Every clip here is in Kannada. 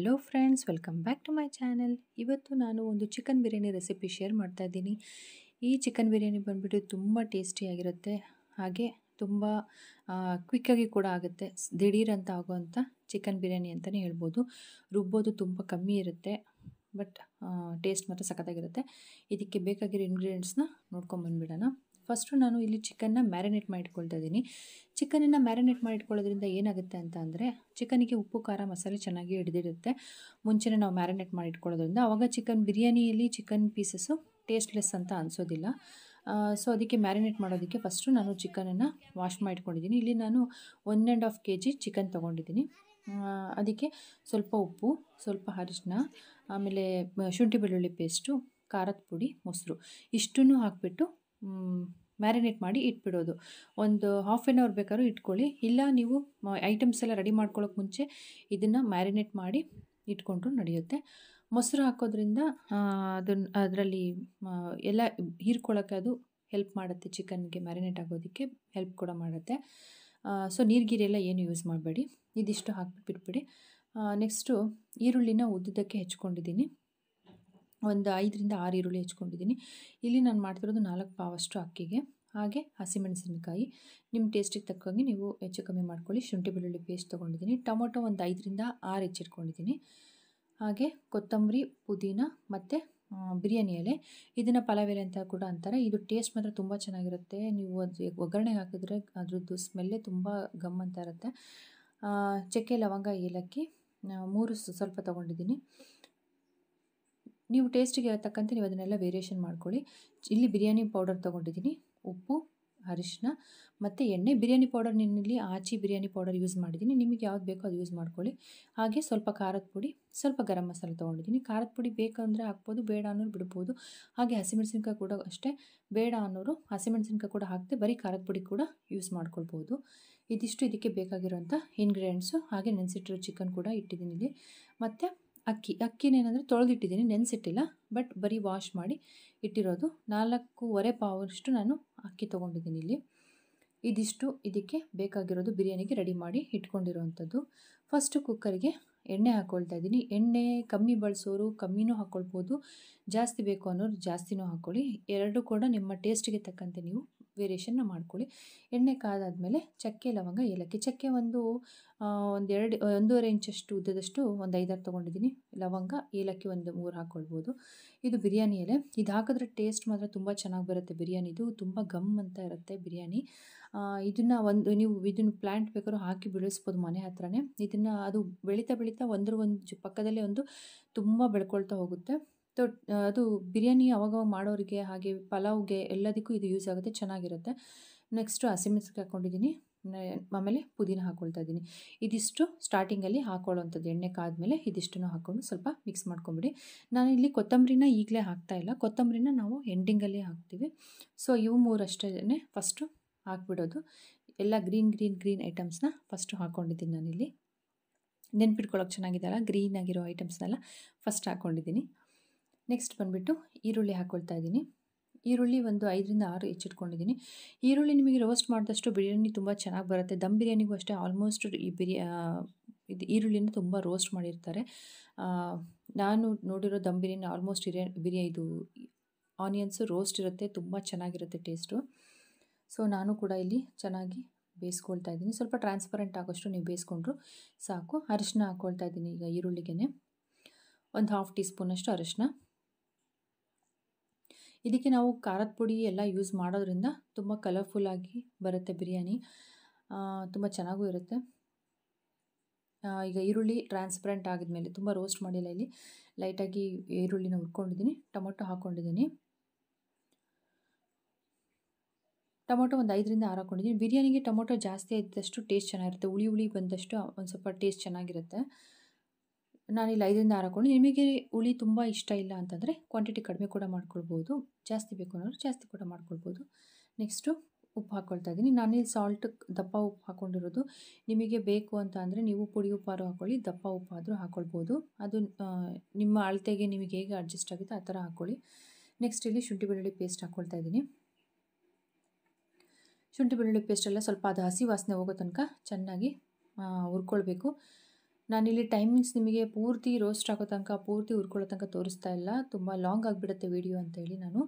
hello friends welcome back to my channel ಇವತ್ತು ನಾನು ಒಂದು ಚಿಕನ್ ಬಿರಿಯಾನಿ ರೆಸಿಪಿ ಶೇರ್ ಮಾಡ್ತಾ ಇದ್ದೀನಿ ಈ ಚಿಕನ್ ಬಿರಿಯಾನಿ ಬಂದುಬಿಟ್ಟು ತುಂಬ ಟೇಸ್ಟಿಯಾಗಿರುತ್ತೆ ಹಾಗೆ ತುಂಬ ಕ್ವಿಕ್ಕಾಗಿ ಕೂಡ ಆಗುತ್ತೆ ದಿಢೀರಂತ ಆಗುವಂಥ ಚಿಕನ್ ಬಿರಿಯಾನಿ ಅಂತಲೇ ಹೇಳ್ಬೋದು ರುಬ್ಬೋದು ತುಂಬ ಕಮ್ಮಿ ಇರುತ್ತೆ ಬಟ್ ಟೇಸ್ಟ್ ಮಾತ್ರ ಸಖತ್ತಾಗಿರುತ್ತೆ ಇದಕ್ಕೆ ಬೇಕಾಗಿರೋ ಇಂಗ್ರೀಡಿಯೆಂಟ್ಸ್ನ ನೋಡ್ಕೊಂಬಂದ್ಬಿಡೋಣ ಫಸ್ಟು ನಾನು ಇಲ್ಲಿ ಚಿಕನ್ನ ಮ್ಯಾರಿನೇಟ್ ಮಾಡಿಟ್ಕೊಳ್ತಾ ಇದ್ದೀನಿ ಚಿಕನನ್ನು ಮ್ಯಾರಿನೇಟ್ ಮಾಡಿಟ್ಕೊಳ್ಳೋದ್ರಿಂದ ಏನಾಗುತ್ತೆ ಅಂತ ಅಂದರೆ ಚಿಕನಿಗೆ ಉಪ್ಪು ಖಾರ ಮಸಾಲೆ ಚೆನ್ನಾಗಿ ಹಿಡಿದಿರುತ್ತೆ ಮುಂಚೆನೇ ನಾವು ಮ್ಯಾರಿನೇಟ್ ಮಾಡಿಟ್ಕೊಳ್ಳೋದ್ರಿಂದ ಆವಾಗ ಚಿಕನ್ ಬಿರಿಯಾನಿಯಲ್ಲಿ ಚಿಕನ್ ಪೀಸಸ್ಸು ಟೇಸ್ಟ್ಲೆಸ್ ಅಂತ ಅನಿಸೋದಿಲ್ಲ ಸೊ ಅದಕ್ಕೆ ಮ್ಯಾರಿನೇಟ್ ಮಾಡೋದಕ್ಕೆ ಫಸ್ಟು ನಾನು ಚಿಕನನ್ನು ವಾಶ್ ಮಾಡಿಟ್ಕೊಂಡಿದ್ದೀನಿ ಇಲ್ಲಿ ನಾನು one and half K G chicken ತೊಗೊಂಡಿದ್ದೀನಿ ಅದಕ್ಕೆ ಸ್ವಲ್ಪ ಉಪ್ಪು ಸ್ವಲ್ಪ ಅರಿಶಿನ ಆಮೇಲೆ ಶುಂಠಿ ಬೆಳ್ಳುಳ್ಳಿ ಪೇಸ್ಟು ಖಾರದ ಪುಡಿ ಮೊಸರು ಇಷ್ಟನ್ನು ಹಾಕಿಬಿಟ್ಟು ಮ್ಯಾರಿನೇಟ್ ಮಾಡಿ ಇಟ್ಬಿಡೋದು ಒಂದು ಹಾಫ್ ಆ್ಯನ್ ಅವರ್ ಬೇಕಾದ್ರೂ ಇಟ್ಕೊಳ್ಳಿ ಇಲ್ಲ ನೀವು ಐಟಮ್ಸ್ ಎಲ್ಲ ರೆಡಿ ಮಾಡ್ಕೊಳ್ಳೋಕೆ ಮುಂಚೆ ಇದನ್ನು ಮ್ಯಾರಿನೇಟ್ ಮಾಡಿ ಇಟ್ಕೊಂಡ್ರು ನಡೆಯುತ್ತೆ ಮೊಸರು ಹಾಕೋದ್ರಿಂದ ಅದನ್ನ ಅದರಲ್ಲಿ ಎಲ್ಲ ಹೀರ್ಕೊಳ್ಳೋಕ್ಕೆ ಅದು ಹೆಲ್ಪ್ ಮಾಡುತ್ತೆ ಚಿಕನ್ಗೆ ಮ್ಯಾರಿನೇಟ್ ಆಗೋದಕ್ಕೆ ಹೆಲ್ಪ್ ಕೂಡ ಮಾಡುತ್ತೆ ಸೊ ನೀರ್ಗಿರಿಯೆಲ್ಲ ಏನು ಯೂಸ್ ಮಾಡಬೇಡಿ ಇದಿಷ್ಟು ಹಾಕಿಬಿಟ್ಬಿಡಿ ಬಿಟ್ಬಿಡಿ ನೆಕ್ಸ್ಟು ಈರುಳ್ಳಿನ ಉದ್ದಕ್ಕೆ ಹೆಚ್ಕೊಂಡಿದ್ದೀನಿ ಒಂದು ಐದರಿಂದ ಆರು ಈರುಳ್ಳಿ ಹೆಚ್ಕೊಂಡಿದ್ದೀನಿ ಇಲ್ಲಿ ನಾನು ಮಾಡ್ತಿರೋದು ನಾಲ್ಕು ಪಾವಷ್ಟು ಅಕ್ಕಿಗೆ ಹಾಗೆ ಹಸಿಮೆಣಸಿನಕಾಯಿ ನಿಮ್ಮ ಟೇಸ್ಟಿಗೆ ತಕ್ಕಂಗೆ ನೀವು ಹೆಚ್ಚು ಕಮ್ಮಿ ಮಾಡ್ಕೊಳ್ಳಿ ಶುಂಠಿ ಬೆಳ್ಳುಳ್ಳಿ ಪೇಸ್ಟ್ ತೊಗೊಂಡಿದ್ದೀನಿ ಟೊಮೊಟೊ ಒಂದು ಐದರಿಂದ ಆರು ಹೆಚ್ಚಿಟ್ಕೊಂಡಿದ್ದೀನಿ ಹಾಗೆ ಕೊತ್ತಂಬರಿ ಪುದೀನ ಮತ್ತು ಬಿರಿಯಾನಿ ಎಲೆ ಇದನ್ನು ಪಲಾವ್ ಎಲೆ ಅಂತ ಕೂಡ ಅಂತಾರೆ ಇದು ಟೇಸ್ಟ್ ಮಾತ್ರ ತುಂಬ ಚೆನ್ನಾಗಿರುತ್ತೆ ನೀವು ಅದು ಒಗ್ಗರಣೆ ಹಾಕಿದ್ರೆ ಅದರದ್ದು ಸ್ಮೆಲ್ಲೇ ತುಂಬ ಗಮ್ ಅಂತ ಇರುತ್ತೆ ಚಕ್ಕೆ ಲವಂಗ ಏಲಕ್ಕಿ ಮೂರು ಸ್ವಲ್ಪ ತೊಗೊಂಡಿದ್ದೀನಿ ನೀವು ಟೇಸ್ಟಿಗೆ ತಕ್ಕಂತೆ ನೀವು ಅದನ್ನೆಲ್ಲ ವೇರಿಯೇಷನ್ ಮಾಡ್ಕೊಳ್ಳಿ ಇಲ್ಲಿ ಬಿರಿಯಾನಿ ಪೌಡರ್ ತೊಗೊಂಡಿದ್ದೀನಿ ಉಪ್ಪು ಅರಿಶಿನ ಮತ್ತು ಎಣ್ಣೆ ಬಿರಿಯಾನಿ ಪೌಡರ್ ನಿನ್ನಲ್ಲಿ ಆಚಿ ಬಿರಿಯಾನಿ ಪೌಡರ್ ಯೂಸ್ ಮಾಡಿದ್ದೀನಿ ನಿಮಗೆ ಯಾವ್ದು ಬೇಕೋ ಅದು ಯೂಸ್ ಮಾಡ್ಕೊಳ್ಳಿ ಹಾಗೆ ಸ್ವಲ್ಪ ಖಾರದ ಪುಡಿ ಸ್ವಲ್ಪ ಗರಂ ಮಸಾಲೆ ತೊಗೊಂಡಿದ್ದೀನಿ ಖಾರದ ಪುಡಿ ಬೇಕಂದರೆ ಹಾಕ್ಬೋದು ಬೇಡ ಅನ್ನೋರು ಬಿಡ್ಬೋದು ಹಾಗೆ ಹಸಿಮೆಣಸಿನ್ಕಾಯಿ ಕೂಡ ಅಷ್ಟೇ ಬೇಡ ಅನ್ನೋರು ಹಸಿಮೆಣಸಿನ್ಕಾಯಿ ಕೂಡ ಹಾಕದೆ ಬರೀ ಖಾರದ ಪುಡಿ ಕೂಡ ಯೂಸ್ ಮಾಡ್ಕೊಳ್ಬೋದು ಇದಿಷ್ಟು ಇದಕ್ಕೆ ಬೇಕಾಗಿರೋಂಥ ಇಂಗ್ರೀಡಿಯೆಂಟ್ಸು ಹಾಗೆ ನೆನೆಸಿಟ್ಟಿರೋ ಚಿಕನ್ ಕೂಡ ಇಟ್ಟಿದ್ದೀನಿ ಇಲ್ಲಿ ಮತ್ತು ಅಕ್ಕಿ ಅಕ್ಕಿನೇನಂದ್ರೆ ತೊಳೆದಿಟ್ಟಿದ್ದೀನಿ ನೆನೆಸಿಟ್ಟಿಲ್ಲ ಬಟ್ ಬರೀ ವಾಶ್ ಮಾಡಿ ಇಟ್ಟಿರೋದು ನಾಲ್ಕೂವರೆ ಪಾವಷ್ಟು ನಾನು ಅಕ್ಕಿ ತೊಗೊಂಡಿದ್ದೀನಿ ಇಲ್ಲಿ ಇದಿಷ್ಟು ಇದಕ್ಕೆ ಬೇಕಾಗಿರೋದು ಬಿರಿಯಾನಿಗೆ ರೆಡಿ ಮಾಡಿ ಇಟ್ಕೊಂಡಿರೋವಂಥದ್ದು ಫಸ್ಟು ಕುಕ್ಕರ್ಗೆ ಎಣ್ಣೆ ಹಾಕ್ಕೊಳ್ತಾ ಇದ್ದೀನಿ ಎಣ್ಣೆ ಕಮ್ಮಿ ಬಳಸೋರು ಕಮ್ಮಿನೂ ಹಾಕ್ಕೊಳ್ಬೋದು ಜಾಸ್ತಿ ಬೇಕು ಅನ್ನೋರು ಜಾಸ್ತಿನೂ ಹಾಕ್ಕೊಳ್ಳಿ ಎರಡು ಕೂಡ ನಿಮ್ಮ ಟೇಸ್ಟಿಗೆ ತಕ್ಕಂತೆ ನೀವು ವೇರಿಯೇಷನ್ನ ಮಾಡ್ಕೊಳ್ಳಿ ಎಣ್ಣೆ ಕಾದಾದಮೇಲೆ ಚಕ್ಕೆ ಲವಂಗ ಏಲಕ್ಕಿ ಚಕ್ಕೆ ಒಂದು ಒಂದೆರಡು ಒಂದೂವರೆ ಇಂಚಷ್ಟು ಉದ್ದದಷ್ಟು ಒಂದು ಐದಾರು ತೊಗೊಂಡಿದ್ದೀನಿ ಲವಂಗ ಏಲಕ್ಕಿ ಒಂದು ಮೂರು ಹಾಕ್ಕೊಳ್ಬೋದು ಇದು ಬಿರಿಯಾನಿ ಎಲೆ ಇದು ಹಾಕಿದ್ರೆ ಟೇಸ್ಟ್ ಮಾತ್ರ ತುಂಬ ಚೆನ್ನಾಗಿ ಬರುತ್ತೆ ಬಿರಿಯಾನಿದು ತುಂಬ ಗಮ್ ಅಂತ ಇರುತ್ತೆ ಬಿರಿಯಾನಿ ಇದನ್ನು ಒಂದು ನೀವು ಇದನ್ನು ಪ್ಲ್ಯಾಂಟ್ ಬೇಕಾದ್ರೂ ಹಾಕಿ ಬೆಳೆಸ್ಬೋದು ಮನೆ ಹತ್ರನೇ ಇದನ್ನು ಅದು ಬೆಳೀತಾ ಬೆಳೀತಾ ಒಂದ್ರ ಒಂದು ಪಕ್ಕದಲ್ಲೇ ಒಂದು ತುಂಬ ಬೆಳ್ಕೊಳ್ತಾ ಹೋಗುತ್ತೆ ತೊಟ್ ಅದು ಬಿರಿಯಾನಿ ಅವಾಗವಾಗ ಮಾಡೋರಿಗೆ ಹಾಗೆ ಪಲಾವ್ಗೆ ಎಲ್ಲದಕ್ಕೂ ಇದು ಯೂಸ್ ಆಗುತ್ತೆ ಚೆನ್ನಾಗಿರುತ್ತೆ ನೆಕ್ಸ್ಟು ಹಸಿಮೆಣ್ಸಿಗೆ ಹಾಕ್ಕೊಂಡಿದ್ದೀನಿ ಆಮೇಲೆ ಪುದೀನ ಹಾಕ್ಕೊಳ್ತಾ ಇದ್ದೀನಿ ಇದಿಷ್ಟು ಸ್ಟಾರ್ಟಿಂಗಲ್ಲಿ ಹಾಕ್ಕೊಳ್ಳೋವಂಥದ್ದು ಎಣ್ಣೆ ಮೇಲೆ ಇದಿಷ್ಟನ್ನು ಹಾಕ್ಕೊಂಡು ಸ್ವಲ್ಪ ಮಿಕ್ಸ್ ಮಾಡ್ಕೊಂಬಿಡಿ ನಾನು ಇಲ್ಲಿ ಕೊತ್ತಂಬರಿನ ಈಗಲೇ ಇಲ್ಲ ಕೊತ್ತಂಬರಿನ ನಾವು ಎಂಡಿಂಗಲ್ಲೇ ಹಾಕ್ತೀವಿ ಸೊ ಇವು ಮೂರಷ್ಟೇ ಫಸ್ಟು ಹಾಕ್ಬಿಡೋದು ಎಲ್ಲ ಗ್ರೀನ್ ಗ್ರೀನ್ ಗ್ರೀನ್ ಐಟಮ್ಸ್ನ ಫಸ್ಟು ಹಾಕ್ಕೊಂಡಿದ್ದೀನಿ ನಾನಿಲ್ಲಿ ನೆನ್ಪಿಟ್ಕೊಳ್ಳೋಕೆ ಚೆನ್ನಾಗಿದೆಯಲ್ಲ ಗ್ರೀನ್ ಆಗಿರೋ ಐಟಮ್ಸ್ನೆಲ್ಲ ಫಸ್ಟ್ ಹಾಕ್ಕೊಂಡಿದ್ದೀನಿ ನೆಕ್ಸ್ಟ್ ಬಂದುಬಿಟ್ಟು ಈರುಳ್ಳಿ ಹಾಕ್ಕೊಳ್ತಾ ಇದ್ದೀನಿ ಈರುಳ್ಳಿ ಒಂದು ಐದರಿಂದ ಆರು ಹೆಚ್ಚಿಟ್ಕೊಂಡಿದ್ದೀನಿ ಈರುಳ್ಳಿ ನಿಮಗೆ ರೋಸ್ಟ್ ಮಾಡಿದಷ್ಟು ಬಿರಿಯಾನಿ ತುಂಬ ಚೆನ್ನಾಗಿ ಬರುತ್ತೆ ದಮ್ ಬಿರಿಯಾನಿಗೂ ಅಷ್ಟೇ ಆಲ್ಮೋಸ್ಟ್ ಈ ಬಿರಿಯಾ ಇದು ಈರುಳ್ಳಿನ ತುಂಬ ರೋಸ್ಟ್ ಮಾಡಿರ್ತಾರೆ ನಾನು ನೋಡಿರೋ ದಮ್ ಬಿರಿಯಾನಿ ಆಲ್ಮೋಸ್ಟ್ ಇರಿಯ ಬಿರಿಯಾ ಇದು ಆನಿಯನ್ಸು ರೋಸ್ಟ್ ಇರುತ್ತೆ ತುಂಬ ಚೆನ್ನಾಗಿರುತ್ತೆ ಟೇಸ್ಟು ಸೊ ನಾನು ಕೂಡ ಇಲ್ಲಿ ಚೆನ್ನಾಗಿ ಬೇಯಿಸ್ಕೊಳ್ತಾ ಇದ್ದೀನಿ ಸ್ವಲ್ಪ ಟ್ರಾನ್ಸ್ಪರೆಂಟ್ ಆಗೋಷ್ಟು ನೀವು ಬೇಯಿಸ್ಕೊಂಡ್ರು ಸಾಕು ಅರಿಶಿನ ಹಾಕ್ಕೊಳ್ತಾ ಇದ್ದೀನಿ ಈಗ ಈರುಳ್ಳಿಗೆ ಒಂದು ಹಾಫ್ ಟೀ ಸ್ಪೂನಷ್ಟು ಅರಿಶಿನ ಇದಕ್ಕೆ ನಾವು ಖಾರದ ಪುಡಿ ಎಲ್ಲ ಯೂಸ್ ಮಾಡೋದ್ರಿಂದ ತುಂಬ ಕಲರ್ಫುಲ್ಲಾಗಿ ಬರುತ್ತೆ ಬಿರಿಯಾನಿ ತುಂಬ ಚೆನ್ನಾಗೂ ಇರುತ್ತೆ ಈಗ ಈರುಳ್ಳಿ ಟ್ರಾನ್ಸ್ಪರೆಂಟ್ ಆಗಿದ್ಮೇಲೆ ತುಂಬ ರೋಸ್ಟ್ ಮಾಡಿಲ್ಲ ಇಲ್ಲಿ ಲೈಟಾಗಿ ಈರುಳ್ಳಿನ ಹುರ್ಕೊಂಡಿದ್ದೀನಿ ಟೊಮೊಟೊ ಹಾಕ್ಕೊಂಡಿದ್ದೀನಿ ಟೊಮೊಟೊ ಒಂದು ಐದರಿಂದ ಆರು ಹಾಕ್ಕೊಂಡಿದ್ದೀನಿ ಬಿರಿಯಾನಿಗೆ ಟೊಮೊಟೊ ಜಾಸ್ತಿ ಇದ್ದಷ್ಟು ಟೇಸ್ಟ್ ಚೆನ್ನಾಗಿರುತ್ತೆ ಹುಳಿ ಹುಳಿ ಬಂದಷ್ಟು ಒಂದು ಸ್ವಲ್ಪ ಟೇಸ್ಟ್ ಚೆನ್ನಾಗಿರುತ್ತೆ ನಾನಿಲ್ಲಿ ಐದರಿಂದ ಆರು ಹಾಕೊಂಡು ನಿಮಗೆ ಹುಳಿ ತುಂಬ ಇಷ್ಟ ಇಲ್ಲ ಅಂತಂದರೆ ಕ್ವಾಂಟಿಟಿ ಕಡಿಮೆ ಕೂಡ ಮಾಡ್ಕೊಳ್ಬೋದು ಜಾಸ್ತಿ ಬೇಕು ಅನ್ನೋರು ಜಾಸ್ತಿ ಕೂಡ ಮಾಡ್ಕೊಳ್ಬೋದು ನೆಕ್ಸ್ಟು ಉಪ್ಪು ಹಾಕ್ಕೊಳ್ತಾ ಇದ್ದೀನಿ ನಾನಿಲ್ಲಿ ಸಾಲ್ಟ್ ದಪ್ಪ ಉಪ್ಪು ಹಾಕ್ಕೊಂಡಿರೋದು ನಿಮಗೆ ಬೇಕು ಅಂತ ಅಂದರೆ ನೀವು ಪುಡಿ ಉಪ್ಪಾರು ಹಾಕ್ಕೊಳ್ಳಿ ದಪ್ಪ ಉಪ್ಪಾದರೂ ಹಾಕ್ಕೊಳ್ಬೋದು ಅದು ನಿಮ್ಮ ಅಳತೆಗೆ ನಿಮಗೆ ಹೇಗೆ ಅಡ್ಜಸ್ಟ್ ಆಗುತ್ತೆ ಆ ಥರ ಹಾಕ್ಕೊಳ್ಳಿ ನೆಕ್ಸ್ಟ್ ಇಲ್ಲಿ ಶುಂಠಿ ಬೆಳ್ಳುಳ್ಳಿ ಪೇಸ್ಟ್ ಹಾಕ್ಕೊಳ್ತಾ ಇದ್ದೀನಿ ಶುಂಠಿ ಬೆಳ್ಳುಳ್ಳಿ ಪೇಸ್ಟೆಲ್ಲ ಸ್ವಲ್ಪ ಅದು ಹಸಿ ವಾಸನೆ ಹೋಗೋ ತನಕ ಚೆನ್ನಾಗಿ ಹುರ್ಕೊಳ್ಬೇಕು ನಾನಿಲ್ಲಿ ಟೈಮಿಂಗ್ಸ್ ನಿಮಗೆ ಪೂರ್ತಿ ರೋಸ್ಟ್ ಆಗೋ ತನಕ ಪೂರ್ತಿ ಹುರ್ಕೊಳ್ಳೋ ತನಕ ತೋರಿಸ್ತಾ ಇಲ್ಲ ತುಂಬ ಲಾಂಗ್ ಆಗಿಬಿಡುತ್ತೆ ವಿಡಿಯೋ ಅಂತೇಳಿ ನಾನು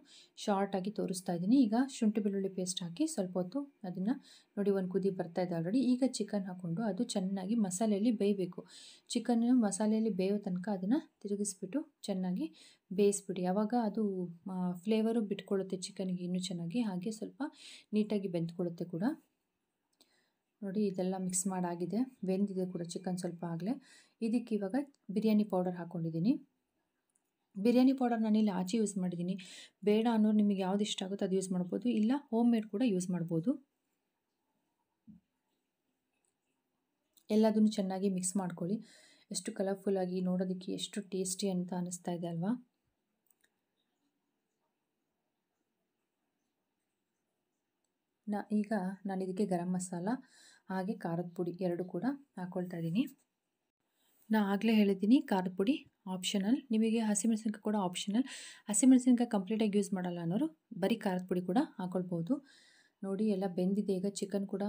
ಶಾರ್ಟಾಗಿ ತೋರಿಸ್ತಾ ಇದ್ದೀನಿ ಈಗ ಶುಂಠಿ ಬೆಳ್ಳುಳ್ಳಿ ಪೇಸ್ಟ್ ಹಾಕಿ ಸ್ವಲ್ಪ ಹೊತ್ತು ಅದನ್ನು ನೋಡಿ ಒಂದು ಕುದಿ ಬರ್ತಾ ಇದೆ ಆಲ್ರೆಡಿ ಈಗ ಚಿಕನ್ ಹಾಕ್ಕೊಂಡು ಅದು ಚೆನ್ನಾಗಿ ಮಸಾಲೆಯಲ್ಲಿ ಬೇಯಬೇಕು ಚಿಕನ್ ಮಸಾಲೆಯಲ್ಲಿ ಬೇಯೋ ತನಕ ಅದನ್ನು ತಿರುಗಿಸ್ಬಿಟ್ಟು ಚೆನ್ನಾಗಿ ಬೇಯಿಸ್ಬಿಡಿ ಯಾವಾಗ ಅದು ಫ್ಲೇವರು ಬಿಟ್ಕೊಳ್ಳುತ್ತೆ ಚಿಕನ್ಗೆ ಇನ್ನೂ ಚೆನ್ನಾಗಿ ಹಾಗೆ ಸ್ವಲ್ಪ ನೀಟಾಗಿ ಬೆಂದ್ಕೊಳ್ಳುತ್ತೆ ಕೂಡ ನೋಡಿ ಇದೆಲ್ಲ ಮಿಕ್ಸ್ ಮಾಡಾಗಿದೆ ಬೆಂದಿದೆ ಕೂಡ ಚಿಕನ್ ಸ್ವಲ್ಪ ಆಗಲೇ ಇದಕ್ಕೆ ಇವಾಗ ಬಿರಿಯಾನಿ ಪೌಡರ್ ಹಾಕ್ಕೊಂಡಿದ್ದೀನಿ ಬಿರಿಯಾನಿ ಪೌಡರ್ ನಾನಿಲ್ಲಿ ಆಚೆ ಯೂಸ್ ಮಾಡಿದ್ದೀನಿ ಬೇಡ ಅನ್ನೋರು ನಿಮಗೆ ಯಾವ್ದು ಇಷ್ಟ ಆಗುತ್ತೆ ಅದು ಯೂಸ್ ಮಾಡ್ಬೋದು ಇಲ್ಲ ಹೋಮ್ ಮೇಡ್ ಕೂಡ ಯೂಸ್ ಮಾಡ್ಬೋದು ಎಲ್ಲದನ್ನು ಚೆನ್ನಾಗಿ ಮಿಕ್ಸ್ ಮಾಡ್ಕೊಳ್ಳಿ ಎಷ್ಟು ಕಲರ್ಫುಲ್ಲಾಗಿ ನೋಡೋದಕ್ಕೆ ಎಷ್ಟು ಟೇಸ್ಟಿ ಅಂತ ಅನ್ನಿಸ್ತಾ ಇದೆ ಅಲ್ವಾ ನಾ ಈಗ ನಾನು ಇದಕ್ಕೆ ಗರಂ ಮಸಾಲ ಹಾಗೆ ಖಾರದ ಪುಡಿ ಎರಡು ಕೂಡ ಹಾಕ್ಕೊಳ್ತಾ ಇದ್ದೀನಿ ನಾ ಆಗಲೇ ಹೇಳಿದ್ದೀನಿ ಖಾರದ ಪುಡಿ ಆಪ್ಷನಲ್ ನಿಮಗೆ ಮೆಣಸಿನ್ಕಾಯಿ ಕೂಡ ಆಪ್ಷನಲ್ ಮೆಣಸಿನ್ಕಾಯಿ ಕಂಪ್ಲೀಟಾಗಿ ಯೂಸ್ ಮಾಡಲ್ಲ ಅನ್ನೋರು ಬರೀ ಖಾರದ ಪುಡಿ ಕೂಡ ಹಾಕ್ಕೊಳ್ಬೋದು ನೋಡಿ ಎಲ್ಲ ಬೆಂದಿದೆ ಈಗ ಚಿಕನ್ ಕೂಡ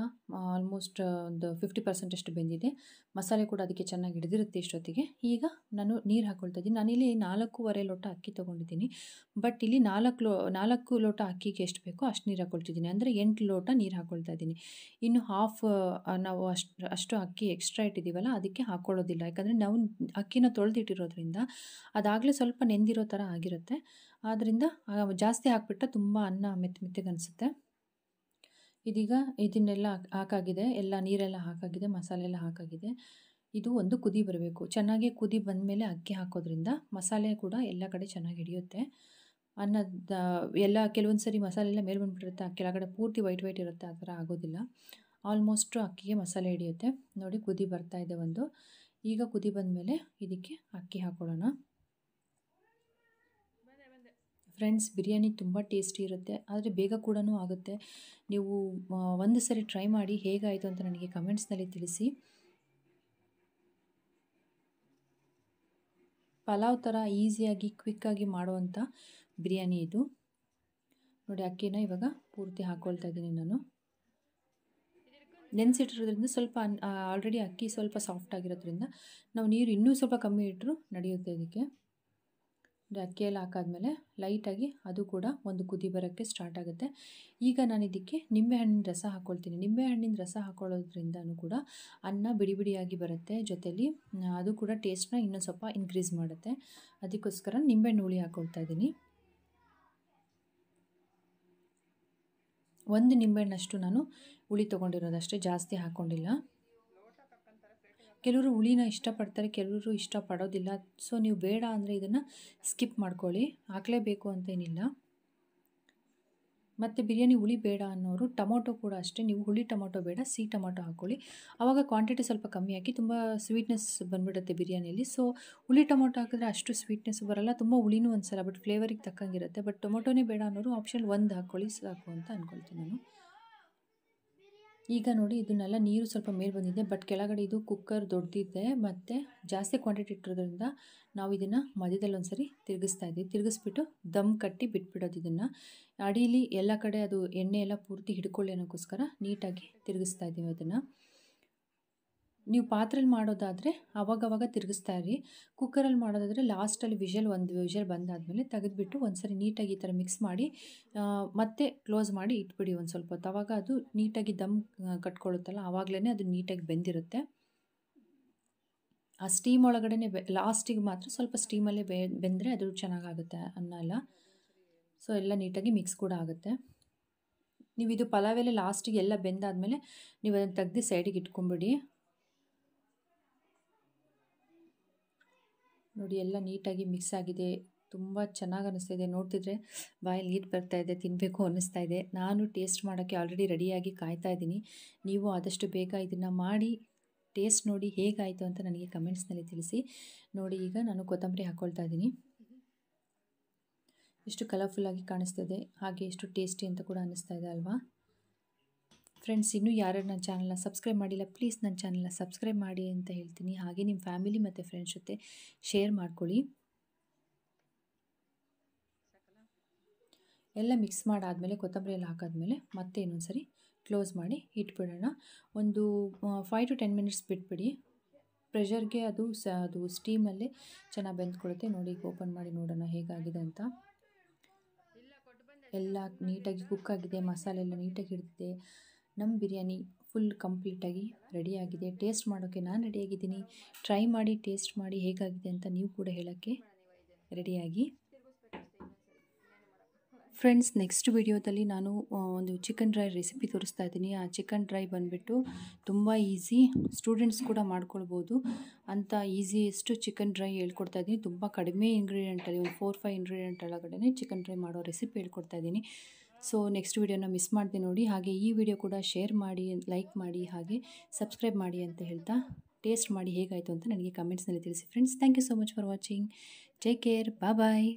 ಆಲ್ಮೋಸ್ಟ್ ಒಂದು ಫಿಫ್ಟಿ ಪರ್ಸೆಂಟಷ್ಟು ಬೆಂದಿದೆ ಮಸಾಲೆ ಕೂಡ ಅದಕ್ಕೆ ಚೆನ್ನಾಗಿ ಹಿಡಿದಿರುತ್ತೆ ಇಷ್ಟೊತ್ತಿಗೆ ಈಗ ನಾನು ನೀರು ಹಾಕ್ಕೊಳ್ತಾ ಇದ್ದೀನಿ ನಾನಿಲ್ಲಿ ನಾಲ್ಕೂವರೆ ಲೋಟ ಅಕ್ಕಿ ತೊಗೊಂಡಿದ್ದೀನಿ ಬಟ್ ಇಲ್ಲಿ ನಾಲ್ಕು ಲೋ ನಾಲ್ಕು ಲೋಟ ಅಕ್ಕಿಗೆ ಎಷ್ಟು ಬೇಕೋ ಅಷ್ಟು ನೀರು ಹಾಕ್ಕೊಳ್ತಿದ್ದೀನಿ ಅಂದರೆ ಎಂಟು ಲೋಟ ನೀರು ಹಾಕ್ಕೊಳ್ತಾ ಇದ್ದೀನಿ ಇನ್ನು ಹಾಫ್ ನಾವು ಅಷ್ಟು ಅಷ್ಟು ಅಕ್ಕಿ ಎಕ್ಸ್ಟ್ರಾ ಇಟ್ಟಿದ್ದೀವಲ್ಲ ಅದಕ್ಕೆ ಹಾಕ್ಕೊಳ್ಳೋದಿಲ್ಲ ಯಾಕಂದರೆ ನಾವು ಅಕ್ಕಿನ ತೊಳೆದಿಟ್ಟಿರೋದ್ರಿಂದ ಅದಾಗಲೇ ಸ್ವಲ್ಪ ನೆಂದಿರೋ ಥರ ಆಗಿರುತ್ತೆ ಆದ್ದರಿಂದ ಜಾಸ್ತಿ ಹಾಕ್ಬಿಟ್ರೆ ತುಂಬ ಅನ್ನ ಮೆತ್ತ ಮೆತ್ತಗನಿಸುತ್ತೆ ಇದೀಗ ಇದನ್ನೆಲ್ಲ ಹಾಕಾಗಿದೆ ಎಲ್ಲ ನೀರೆಲ್ಲ ಹಾಕಾಗಿದೆ ಮಸಾಲೆ ಎಲ್ಲ ಹಾಕಾಗಿದೆ ಇದು ಒಂದು ಕುದಿ ಬರಬೇಕು ಚೆನ್ನಾಗಿ ಕುದಿ ಬಂದಮೇಲೆ ಅಕ್ಕಿ ಹಾಕೋದ್ರಿಂದ ಮಸಾಲೆ ಕೂಡ ಎಲ್ಲ ಕಡೆ ಚೆನ್ನಾಗಿ ಹಿಡಿಯುತ್ತೆ ಅನ್ನದ ಎಲ್ಲ ಕೆಲವೊಂದು ಸರಿ ಮಸಾಲೆ ಎಲ್ಲ ಮೇಲೆ ಬಂದುಬಿಟ್ಟಿರುತ್ತೆ ಕೆಳಗಡೆ ಪೂರ್ತಿ ವೈಟ್ ವೈಟ್ ಇರುತ್ತೆ ಆ ಥರ ಆಗೋದಿಲ್ಲ ಆಲ್ಮೋಸ್ಟು ಅಕ್ಕಿಗೆ ಮಸಾಲೆ ಹಿಡಿಯುತ್ತೆ ನೋಡಿ ಕುದಿ ಬರ್ತಾ ಇದೆ ಒಂದು ಈಗ ಕುದಿ ಬಂದ ಮೇಲೆ ಇದಕ್ಕೆ ಅಕ್ಕಿ ಹಾಕೊಳ್ಳೋಣ ಫ್ರೆಂಡ್ಸ್ ಬಿರಿಯಾನಿ ತುಂಬ ಟೇಸ್ಟಿ ಇರುತ್ತೆ ಆದರೆ ಬೇಗ ಕೂಡ ಆಗುತ್ತೆ ನೀವು ಒಂದು ಸರಿ ಟ್ರೈ ಮಾಡಿ ಹೇಗಾಯಿತು ಅಂತ ನನಗೆ ಕಮೆಂಟ್ಸ್ನಲ್ಲಿ ತಿಳಿಸಿ ಪಲಾವ್ ಥರ ಈಸಿಯಾಗಿ ಕ್ವಿಕ್ಕಾಗಿ ಮಾಡುವಂಥ ಬಿರಿಯಾನಿ ಇದು ನೋಡಿ ಅಕ್ಕಿನ ಇವಾಗ ಪೂರ್ತಿ ಹಾಕ್ಕೊಳ್ತಾ ಇದ್ದೀನಿ ನಾನು ನೆನೆಸಿಟ್ಟಿರೋದ್ರಿಂದ ಸ್ವಲ್ಪ ಆಲ್ರೆಡಿ ಅಕ್ಕಿ ಸ್ವಲ್ಪ ಸಾಫ್ಟ್ ಆಗಿರೋದ್ರಿಂದ ನಾವು ನೀರು ಇನ್ನೂ ಸ್ವಲ್ಪ ಕಮ್ಮಿ ಇಟ್ಟರು ನಡೆಯುತ್ತೆ ಇದಕ್ಕೆ ಅಕ್ಕಿಯಲ್ಲಿ ಹಾಕಾದ್ಮೇಲೆ ಲೈಟಾಗಿ ಅದು ಕೂಡ ಒಂದು ಕುದಿ ಬರೋಕ್ಕೆ ಸ್ಟಾರ್ಟ್ ಆಗುತ್ತೆ ಈಗ ನಾನು ಇದಕ್ಕೆ ನಿಂಬೆಹಣ್ಣಿನ ರಸ ಹಾಕ್ಕೊಳ್ತೀನಿ ನಿಂಬೆಹಣ್ಣಿನ ರಸ ಹಾಕ್ಕೊಳ್ಳೋದ್ರಿಂದನೂ ಕೂಡ ಅನ್ನ ಬಿಡಿ ಬಿಡಿಯಾಗಿ ಬರುತ್ತೆ ಜೊತೆಲಿ ಅದು ಕೂಡ ಟೇಸ್ಟ್ನ ಇನ್ನೊಂದು ಸ್ವಲ್ಪ ಇನ್ಕ್ರೀಸ್ ಮಾಡುತ್ತೆ ಅದಕ್ಕೋಸ್ಕರ ನಿಂಬೆಹಣ್ಣು ಹುಳಿ ಹಾಕೊಳ್ತಾ ಇದ್ದೀನಿ ಒಂದು ನಿಂಬೆಹಣ್ಣಷ್ಟು ನಾನು ಹುಳಿ ತೊಗೊಂಡಿರೋದಷ್ಟೇ ಜಾಸ್ತಿ ಹಾಕ್ಕೊಂಡಿಲ್ಲ ಕೆಲವರು ಹುಳಿನ ಇಷ್ಟಪಡ್ತಾರೆ ಕೆಲವರು ಇಷ್ಟಪಡೋದಿಲ್ಲ ಸೊ ನೀವು ಬೇಡ ಅಂದರೆ ಇದನ್ನು ಸ್ಕಿಪ್ ಮಾಡ್ಕೊಳ್ಳಿ ಹಾಕಲೇಬೇಕು ಅಂತೇನಿಲ್ಲ ಮತ್ತು ಬಿರಿಯಾನಿ ಹುಳಿ ಬೇಡ ಅನ್ನೋರು ಟೊಮೊಟೊ ಕೂಡ ಅಷ್ಟೇ ನೀವು ಹುಳಿ ಟೊಮೊಟೊ ಬೇಡ ಸಿಹಿ ಟೊಮೊಟೊ ಹಾಕ್ಕೊಳ್ಳಿ ಆವಾಗ ಕ್ವಾಂಟಿಟಿ ಸ್ವಲ್ಪ ಕಮ್ಮಿ ಹಾಕಿ ತುಂಬ ಸ್ವೀಟ್ನೆಸ್ ಬಂದುಬಿಡುತ್ತೆ ಬಿರಿಯಾನಿಯಲ್ಲಿ ಸೊ ಹುಳಿ ಟೊಮೊಟೊ ಹಾಕಿದ್ರೆ ಅಷ್ಟು ಸ್ವೀಟ್ನೆಸ್ ಬರಲ್ಲ ತುಂಬ ಹುಳಿನೂ ಅನಿಸಲ್ಲ ಬಟ್ ಫ್ಲೇವರಿಗೆ ತಕ್ಕಂಗಿರುತ್ತೆ ಬಟ್ ಟೊಮೊಟೊನೇ ಬೇಡ ಅನ್ನೋರು ಆಪ್ಷನ್ ಒಂದು ಹಾಕ್ಕೊಳ್ಳಿ ಸಾಕು ಅಂತ ಅಂದ್ಕೊಳ್ತೀನಿ ನಾನು ಈಗ ನೋಡಿ ಇದನ್ನೆಲ್ಲ ನೀರು ಸ್ವಲ್ಪ ಮೇಲೆ ಬಂದಿದೆ ಬಟ್ ಕೆಳಗಡೆ ಇದು ಕುಕ್ಕರ್ ದೊಡ್ಡದಿದೆ ಮತ್ತು ಜಾಸ್ತಿ ಕ್ವಾಂಟಿಟಿ ಇಟ್ಟಿರೋದ್ರಿಂದ ನಾವು ಇದನ್ನು ಮಧ್ಯದಲ್ಲಿ ಒಂದು ಸರಿ ತಿರುಗಿಸ್ತಾ ಇದ್ದೀವಿ ತಿರುಗಿಸ್ಬಿಟ್ಟು ದಮ್ ಕಟ್ಟಿ ಬಿಟ್ಬಿಡೋದು ಇದನ್ನು ಅಡೀಲಿ ಎಲ್ಲ ಕಡೆ ಅದು ಎಣ್ಣೆ ಎಲ್ಲ ಪೂರ್ತಿ ಹಿಡ್ಕೊಳ್ಳಿ ಅನ್ನೋಕ್ಕೋಸ್ಕರ ನೀಟಾಗಿ ತಿರುಗಿಸ್ತಾ ಇದ್ದೀವಿ ಅದನ್ನು ನೀವು ಪಾತ್ರೆಲಿ ಮಾಡೋದಾದರೆ ಅವಾಗವಾಗ ತಿರುಗಿಸ್ತಾ ಇರಿ ಕುಕ್ಕರಲ್ಲಿ ಮಾಡೋದಾದರೆ ಲಾಸ್ಟಲ್ಲಿ ವಿಷಲ್ ಒಂದು ವಿಷಲ್ ಬಂದಾದಮೇಲೆ ತೆಗೆದುಬಿಟ್ಟು ಒಂದು ಸರಿ ನೀಟಾಗಿ ಈ ಥರ ಮಿಕ್ಸ್ ಮಾಡಿ ಮತ್ತೆ ಕ್ಲೋಸ್ ಮಾಡಿ ಇಟ್ಬಿಡಿ ಒಂದು ಸ್ವಲ್ಪ ಹೊತ್ತು ಅವಾಗ ಅದು ನೀಟಾಗಿ ದಮ್ ಕಟ್ಕೊಳ್ಳುತ್ತಲ್ಲ ಆವಾಗಲೇ ಅದು ನೀಟಾಗಿ ಬೆಂದಿರುತ್ತೆ ಆ ಸ್ಟೀಮ್ ಒಳಗಡೆ ಬೆ ಲಾಸ್ಟಿಗೆ ಮಾತ್ರ ಸ್ವಲ್ಪ ಸ್ಟೀಮಲ್ಲೇ ಬೆ ಬೆಂದರೆ ಅದು ಚೆನ್ನಾಗಾಗುತ್ತೆ ಅನ್ನ ಎಲ್ಲ ಸೊ ಎಲ್ಲ ನೀಟಾಗಿ ಮಿಕ್ಸ್ ಕೂಡ ಆಗುತ್ತೆ ನೀವು ಇದು ಪಲಾವೆಲ್ಲ ಲಾಸ್ಟಿಗೆ ಎಲ್ಲ ಬೆಂದಾದಮೇಲೆ ನೀವು ಅದನ್ನು ತೆಗ್ದು ಸೈಡಿಗೆ ಇಟ್ಕೊಂಬಿಡಿ ನೋಡಿ ಎಲ್ಲ ನೀಟಾಗಿ ಮಿಕ್ಸ್ ಆಗಿದೆ ತುಂಬ ಚೆನ್ನಾಗಿ ಇದೆ ನೋಡ್ತಿದ್ರೆ ಬಾಯಲ್ಲಿ ನೀರು ಬರ್ತಾಯಿದೆ ತಿನ್ನಬೇಕು ಅನ್ನಿಸ್ತಾ ಇದೆ ನಾನು ಟೇಸ್ಟ್ ಮಾಡೋಕ್ಕೆ ಆಲ್ರೆಡಿ ರೆಡಿಯಾಗಿ ಕಾಯ್ತಾ ಇದ್ದೀನಿ ನೀವು ಆದಷ್ಟು ಬೇಗ ಇದನ್ನು ಮಾಡಿ ಟೇಸ್ಟ್ ನೋಡಿ ಹೇಗಾಯಿತು ಅಂತ ನನಗೆ ಕಮೆಂಟ್ಸ್ನಲ್ಲಿ ತಿಳಿಸಿ ನೋಡಿ ಈಗ ನಾನು ಕೊತ್ತಂಬರಿ ಹಾಕ್ಕೊಳ್ತಾ ಇದ್ದೀನಿ ಎಷ್ಟು ಕಲರ್ಫುಲ್ಲಾಗಿ ಇದೆ ಹಾಗೆ ಎಷ್ಟು ಟೇಸ್ಟಿ ಅಂತ ಕೂಡ ಅನ್ನಿಸ್ತಾ ಇದೆ ಅಲ್ವಾ ಫ್ರೆಂಡ್ಸ್ ಇನ್ನೂ ಯಾರು ನನ್ನ ಚಾನಲ್ನ ಸಬ್ಸ್ಕ್ರೈಬ್ ಮಾಡಿಲ್ಲ ಪ್ಲೀಸ್ ನನ್ನ ಚಾನಲ್ನ ಸಬ್ಸ್ಕ್ರೈಬ್ ಮಾಡಿ ಅಂತ ಹೇಳ್ತೀನಿ ಹಾಗೆ ನಿಮ್ಮ ಫ್ಯಾಮಿಲಿ ಮತ್ತು ಫ್ರೆಂಡ್ಸ್ ಜೊತೆ ಶೇರ್ ಮಾಡ್ಕೊಳ್ಳಿ ಎಲ್ಲ ಮಿಕ್ಸ್ ಮಾಡಾದಮೇಲೆ ಕೊತ್ತಂಬರಿ ಎಲ್ಲ ಹಾಕಾದ್ಮೇಲೆ ಮತ್ತೆ ಇನ್ನೊಂದು ಸರಿ ಕ್ಲೋಸ್ ಮಾಡಿ ಇಟ್ಬಿಡೋಣ ಒಂದು ಫೈವ್ ಟು ಟೆನ್ ಮಿನಿಟ್ಸ್ ಬಿಟ್ಬಿಡಿ ಪ್ರೆಷರ್ಗೆ ಅದು ಸ ಅದು ಸ್ಟೀಮಲ್ಲೇ ಚೆನ್ನಾಗಿ ಬೆಂದ್ಕೊಳ್ಳುತ್ತೆ ನೋಡಿ ಓಪನ್ ಮಾಡಿ ನೋಡೋಣ ಹೇಗಾಗಿದೆ ಅಂತ ಎಲ್ಲ ನೀಟಾಗಿ ಕುಕ್ಕಾಗಿದೆ ಮಸಾಲೆ ಎಲ್ಲ ನೀಟಾಗಿ ಹಿಡಿದಿದೆ ನಮ್ಮ ಬಿರಿಯಾನಿ ಫುಲ್ ಕಂಪ್ಲೀಟಾಗಿ ರೆಡಿಯಾಗಿದೆ ಟೇಸ್ಟ್ ಮಾಡೋಕ್ಕೆ ನಾನು ರೆಡಿಯಾಗಿದ್ದೀನಿ ಟ್ರೈ ಮಾಡಿ ಟೇಸ್ಟ್ ಮಾಡಿ ಹೇಗಾಗಿದೆ ಅಂತ ನೀವು ಕೂಡ ಹೇಳೋಕ್ಕೆ ರೆಡಿಯಾಗಿ ಫ್ರೆಂಡ್ಸ್ ನೆಕ್ಸ್ಟ್ ವಿಡಿಯೋದಲ್ಲಿ ನಾನು ಒಂದು ಚಿಕನ್ ಡ್ರೈ ರೆಸಿಪಿ ತೋರಿಸ್ತಾ ಇದ್ದೀನಿ ಆ ಚಿಕನ್ ಡ್ರೈ ಬಂದುಬಿಟ್ಟು ತುಂಬ ಈಸಿ ಸ್ಟೂಡೆಂಟ್ಸ್ ಕೂಡ ಮಾಡ್ಕೊಳ್ಬೋದು ಅಂತ ಈಸಿಯೆಸ್ಟು ಚಿಕನ್ ಡ್ರೈ ಹೇಳ್ಕೊಡ್ತಾ ಇದ್ದೀನಿ ತುಂಬ ಕಡಿಮೆ ಇಂಗ್ರೀಡಿಯೆಂಟಲ್ಲಿ ಒಂದು ಫೋರ್ ಫೈವ್ ಇಂಗ್ರೀಡಿಯೆಂಟ್ ಒಳಗಡೆ ಚಿಕನ್ ಡ್ರೈ ಮಾಡೋ ರೆಸಿಪಿ ಹೇಳ್ಕೊಡ್ತಾ ಇದ್ದೀನಿ ಸೊ ನೆಕ್ಸ್ಟ್ ವೀಡಿಯೋನ ಮಿಸ್ ಮಾಡಿದೆ ನೋಡಿ ಹಾಗೆ ಈ ವಿಡಿಯೋ ಕೂಡ ಶೇರ್ ಮಾಡಿ ಲೈಕ್ ಮಾಡಿ ಹಾಗೆ ಸಬ್ಸ್ಕ್ರೈಬ್ ಮಾಡಿ ಅಂತ ಹೇಳ್ತಾ ಟೇಸ್ಟ್ ಮಾಡಿ ಹೇಗಾಯಿತು ಅಂತ ನನಗೆ ಕಮೆಂಟ್ಸ್ನಲ್ಲಿ ತಿಳಿಸಿ friends thank you so much for watching take care ಬಾ ಬಾಯ್